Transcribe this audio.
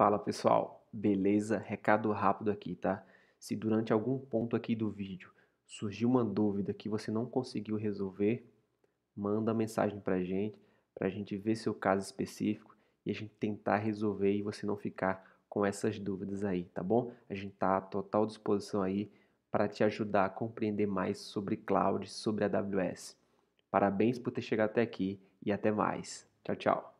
Fala pessoal, beleza? Recado rápido aqui, tá? Se durante algum ponto aqui do vídeo surgiu uma dúvida que você não conseguiu resolver, manda mensagem pra gente, pra gente ver seu caso específico e a gente tentar resolver e você não ficar com essas dúvidas aí, tá bom? A gente tá à total disposição aí para te ajudar a compreender mais sobre cloud, sobre AWS. Parabéns por ter chegado até aqui e até mais. Tchau, tchau.